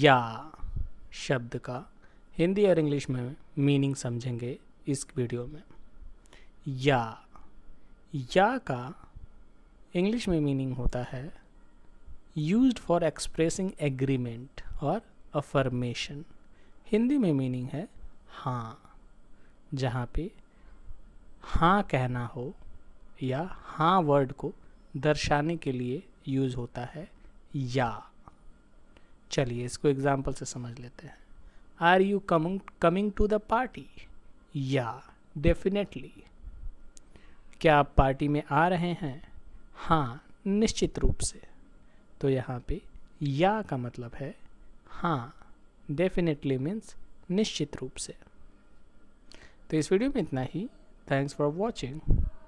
या शब्द का हिंदी और इंग्लिश में मीनिंग समझेंगे इस वीडियो में या या का इंग्लिश में मीनिंग होता है यूज्ड फॉर एक्सप्रेसिंग एग्रीमेंट और अफर्मेशन हिंदी में मीनिंग है हाँ जहाँ पे हाँ कहना हो या हाँ वर्ड को दर्शाने के लिए यूज़ होता है या चलिए इसको एग्जाम्पल से समझ लेते हैं are you coming coming to the party या डेफिनेटली क्या आप पार्टी में आ रहे हैं हाँ निश्चित रूप से तो यहाँ पे या का मतलब है हाँ डेफिनेटली मीन्स निश्चित रूप से तो इस वीडियो में इतना ही थैंक्स फॉर वॉचिंग